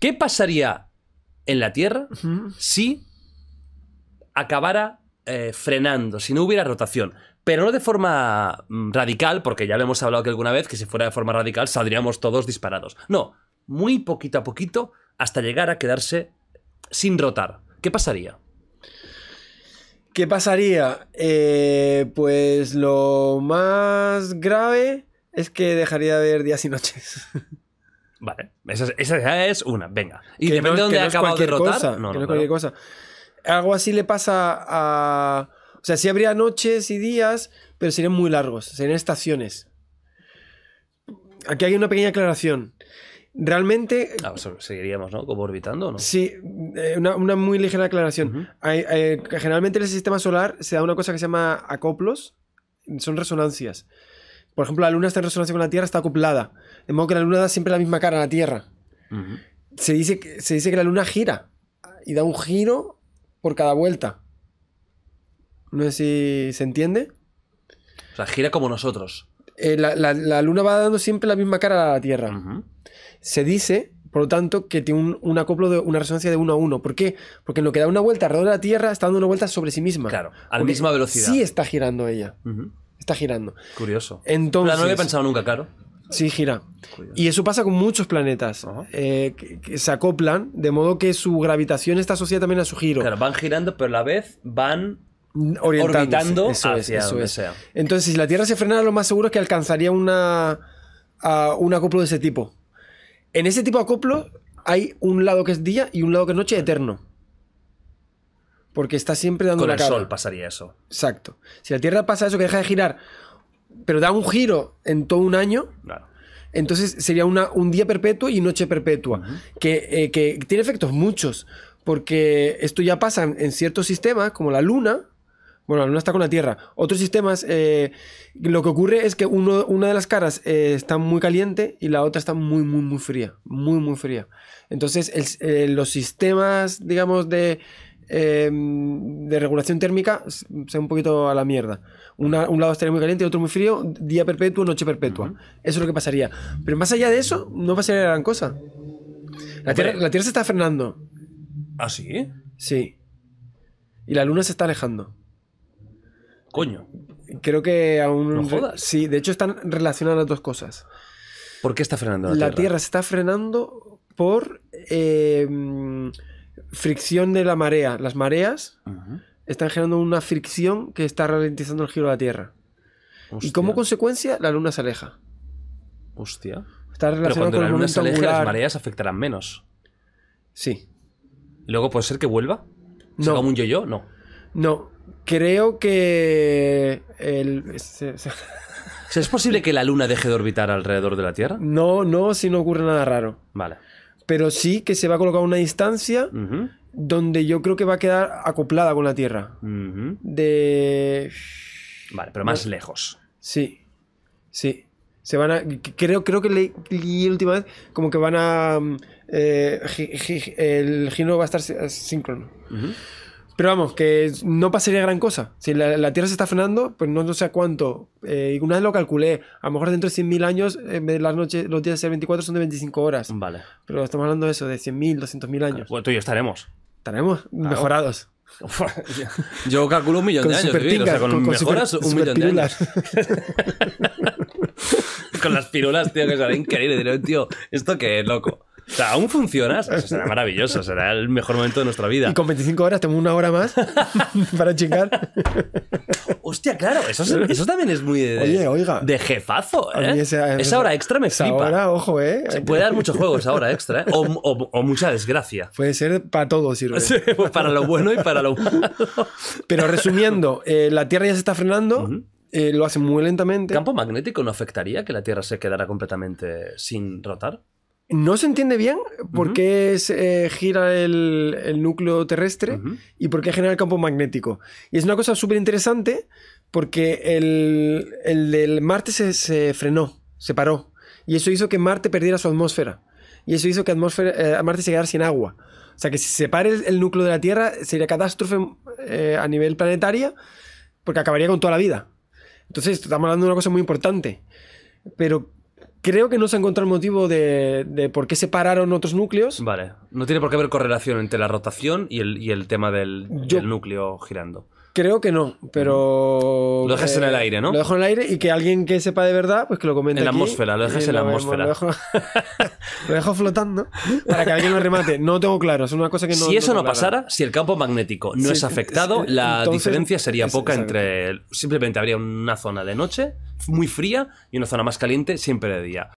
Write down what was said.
¿Qué pasaría en la Tierra si acabara eh, frenando, si no hubiera rotación? Pero no de forma mm, radical, porque ya lo hemos hablado que alguna vez, que si fuera de forma radical saldríamos todos disparados. No, muy poquito a poquito hasta llegar a quedarse sin rotar. ¿Qué pasaría? ¿Qué pasaría? Eh, pues lo más grave es que dejaría de haber días y noches. Vale, esa, esa es una, venga. Y depende de dónde acaba de rotar. Algo así le pasa a. O sea, sí habría noches y días, pero serían muy largos, serían estaciones. Aquí hay una pequeña aclaración. Realmente. Ah, pues, seguiríamos, ¿no? Como orbitando, ¿no? Sí, eh, una, una muy ligera aclaración. Eh, generalmente en el sistema solar se da una cosa que se llama acoplos, son resonancias. Por ejemplo, la luna está en resonancia con la Tierra, está acoplada. De modo que la luna da siempre la misma cara a la Tierra. se, dice que, se dice que la luna gira y da un giro por cada vuelta. No sé si se entiende. O sea, gira como nosotros. Eh, la, luna va dando siempre la misma cara a la Tierra. Se dice, por lo tanto, que tiene un, acoplo de una resonancia de uno a uno. ¿Por qué? Porque en lo que da una vuelta alrededor de la Tierra está dando una vuelta sobre sí misma. Claro, a la misma velocidad. Sí está girando ella. Está girando. Curioso. Entonces, no lo he pensado nunca, Caro. Sí, gira. Y eso pasa con muchos planetas. Eh, que, se acoplan, de modo que su gravitación está asociada también a su giro. Claro, van girando, pero a la vez van mm, orientando eso hacia sea. Entonces, si la Tierra se frenara, lo más seguro es que alcanzaría una, un acoplo de ese tipo. En ese tipo de acoplo hay un lado que es día y un lado que es noche eterno. Porque está siempre dando Con el sol pasaría eso. Exacto. Si la Tierra pasa eso, que deja de girar, pero da un giro en todo un año. Claro. Entonces sería una, un día perpetuo y noche perpetua, eh, que, tiene efectos muchos, porque esto ya pasa en ciertos sistemas, como la Luna, bueno, la Luna está con la Tierra, otros sistemas, eh, lo que ocurre es que uno, una de las caras eh, está muy caliente y la otra está muy, muy, muy fría, muy, muy fría. Entonces los sistemas, digamos, de Em, de regulación térmica sea un poquito a la mierda. un lado estaría muy caliente y otro muy frío, día perpetuo, noche perpetua. Eso es lo que pasaría. Pero más allá de eso, no pasaría gran cosa. La tierra, se está frenando. ¿Ah, sí? Sí. Y la luna se está alejando. Coño. Creo que aún. No jodas. Sí, de hecho están relacionadas las dos cosas. ¿Por qué está frenando la, Tierra? La Tierra se está frenando por. Em, fricción de la marea. Las mareas están generando una fricción que está ralentizando el giro de la Tierra. Y como consecuencia, la Luna se aleja. Hostia. Está relacionado con la Luna se las mareas afectarán menos. Sí. luego puede ser que vuelva? no. como un yo-yo? No. No. Creo que. El... ¿Es posible que la Luna deje de orbitar alrededor de la Tierra? No, no, si no ocurre nada raro. Vale pero sí que se va a colocar una distancia donde yo creo que va a quedar acoplada con la Tierra. De. Vale, pero más lejos. Sí. Sí. Se van a. Creo, creo que leí, última vez como que van a. Mm, eh, el giro va a estar síncrono eh, pero vamos, que no pasaría gran cosa. Si la, Tierra se está frenando, pues no, no sé a cuánto. Eh, una vez lo calculé. A lo mejor dentro de 100.000 años, de eh, las noches, los días de 24 son de 25 horas. Vale. Pero estamos hablando de eso, de 100.000, 200.000 años. Bueno, tú y yo estaremos. Estaremos mejorados. yo calculo un millón de años. o sea, con, con, un millón de años. con las pirulas, tío, que son increíble. Tío, ¿esto que es, loco? O sea, aún funcionas. será maravilloso, será el mejor momento de nuestra vida. Y con 25 horas tengo una hora más para chingar. Hostia, claro, eso, también es muy de, jefazo. ¿eh? Esa, hora extra me esa ojo, ¿eh? Se puede dar muchos juegos hora extra, ¿eh? o, mucha desgracia. Puede ser para todo, sirve. Pues para lo bueno y para lo malo. Pero resumiendo, eh, la Tierra ya se está frenando. Eh, lo hace muy lentamente. ¿Campo magnético no afectaría que la Tierra se quedara completamente sin rotar? No se entiende bien por qué eh, gira el, núcleo terrestre y por qué genera el campo magnético. Y es una cosa súper interesante porque el, del Marte se, frenó, se paró. Y eso hizo que Marte perdiera su atmósfera. Y eso hizo que eh, Marte se quedara sin agua. O sea que si se pare el, núcleo de la Tierra sería catástrofe eh, a nivel planetaria porque acabaría con toda la vida. Entonces estamos hablando de una cosa muy importante. Pero Creo que no se ha encontrado el motivo de, por qué separaron otros núcleos. Vale. No tiene por qué haber correlación entre la rotación y el, tema del núcleo girando. Creo que no, pero. Lo dejas en el eh, aire, ¿no? Lo dejo en el aire y que alguien que sepa de verdad, pues que lo comente. En la atmósfera, lo dejas en la, atmósfera. Lo dejo, flotando para que alguien lo remate. No tengo claro, es una cosa que no. Si eso no, pasara, si el campo magnético no es afectado, la diferencia sería poca entre. Simplemente habría una zona de noche muy fría y una zona más caliente siempre de día.